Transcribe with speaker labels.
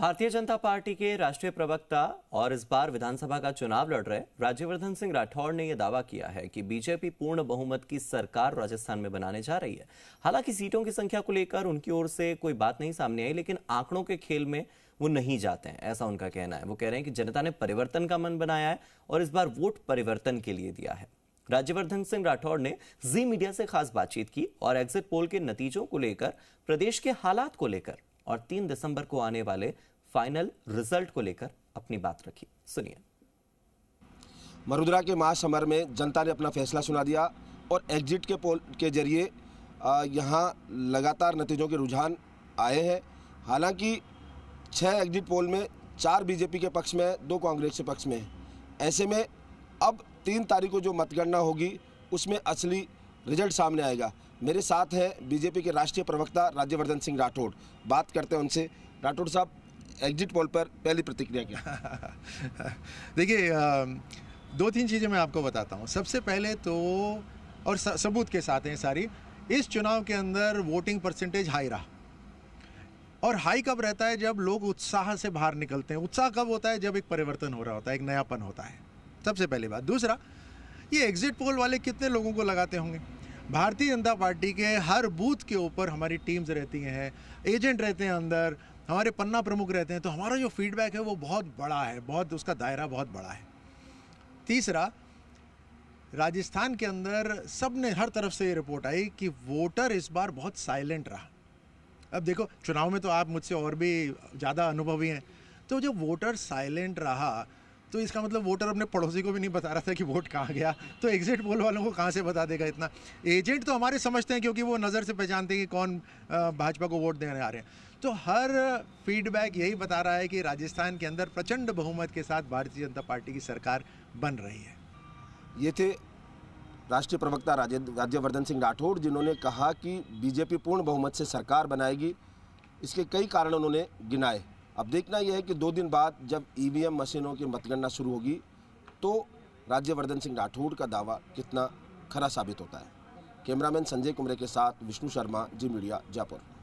Speaker 1: भारतीय जनता पार्टी के राष्ट्रीय प्रवक्ता और इस बार विधानसभा का चुनाव लड़ रहे राज्यवर्धन सिंह राठौड़ ने यह दावा किया है कि बीजेपी पूर्ण बहुमत की सरकार राजस्थान में बनाने जा रही है हालांकि सीटों की संख्या को लेकर उनकी ओर से कोई बात नहीं सामने आई लेकिन आंकड़ों के खेल में वो नहीं जाते हैं ऐसा उनका कहना है वो कह रहे हैं कि जनता ने परिवर्तन का मन बनाया है और इस बार वोट परिवर्तन के लिए दिया है राज्यवर्धन सिंह राठौड़ ने जी मीडिया से खास बातचीत की और एग्जिट पोल के नतीजों को लेकर प्रदेश के हालात को लेकर और तीन दिसंबर को आने वाले फाइनल रिजल्ट को लेकर अपनी बात रखी सुनिए
Speaker 2: मरुद्रा के महासमर में जनता ने अपना फैसला सुना दिया और एग्जिट के पोल के जरिए यहाँ लगातार नतीजों के रुझान आए हैं हालांकि छः एग्जिट पोल में चार बीजेपी के पक्ष में दो कांग्रेस के पक्ष में ऐसे में अब तीन तारीख को जो मतगणना होगी उसमें असली रिजल्ट सामने आएगा मेरे साथ है बीजेपी के राष्ट्रीय प्रवक्ता राज्यवर्धन सिंह राठौड़ बात करते हैं उनसे राठौड़ साहब
Speaker 3: एग्जिट पोल पर पहली प्रतिक्रिया क्या देखिए दो तीन चीज़ें मैं आपको बताता हूँ सबसे पहले तो और सबूत के साथ हैं सारी इस चुनाव के अंदर वोटिंग परसेंटेज हाई रहा और हाई कब रहता है जब लोग उत्साह से बाहर निकलते हैं उत्साह कब होता है जब एक परिवर्तन हो रहा होता है एक नयापन होता है सबसे पहली बात दूसरा ये एग्जिट पोल वाले कितने लोगों को लगाते होंगे भारतीय जनता पार्टी के हर बूथ के ऊपर हमारी टीम्स रहती हैं एजेंट रहते हैं अंदर हमारे पन्ना प्रमुख रहते हैं तो हमारा जो फीडबैक है वो बहुत बड़ा है बहुत उसका दायरा बहुत बड़ा है तीसरा राजस्थान के अंदर सब ने हर तरफ से ये रिपोर्ट आई कि वोटर इस बार बहुत साइलेंट रहा अब देखो चुनाव में तो आप मुझसे और भी ज़्यादा अनुभवी हैं तो जब वोटर साइलेंट रहा तो इसका मतलब वोटर अपने पड़ोसी को भी नहीं बता रहा था कि वोट कहाँ गया तो एग्जिट पोल वालों को कहाँ से बता देगा इतना एजेंट तो हमारे समझते हैं क्योंकि वो नज़र से पहचानते हैं कि कौन भाजपा को वोट देने आ रहे हैं तो हर फीडबैक यही बता रहा है कि राजस्थान के अंदर प्रचंड बहुमत के साथ भारतीय जनता पार्टी की सरकार बन रही है ये थे राष्ट्रीय प्रवक्ता राज्यवर्धन सिंह राठौड़ जिन्होंने
Speaker 2: कहा कि बीजेपी पूर्ण बहुमत से सरकार बनाएगी इसके कई कारण उन्होंने गिनाए अब देखना यह है कि दो दिन बाद जब ईवीएम e मशीनों की मतगणना शुरू होगी तो राज्यवर्धन सिंह राठौड़ का दावा कितना खरा साबित होता है कैमरामैन संजय कुमरे के साथ विष्णु शर्मा जी मीडिया जयपुर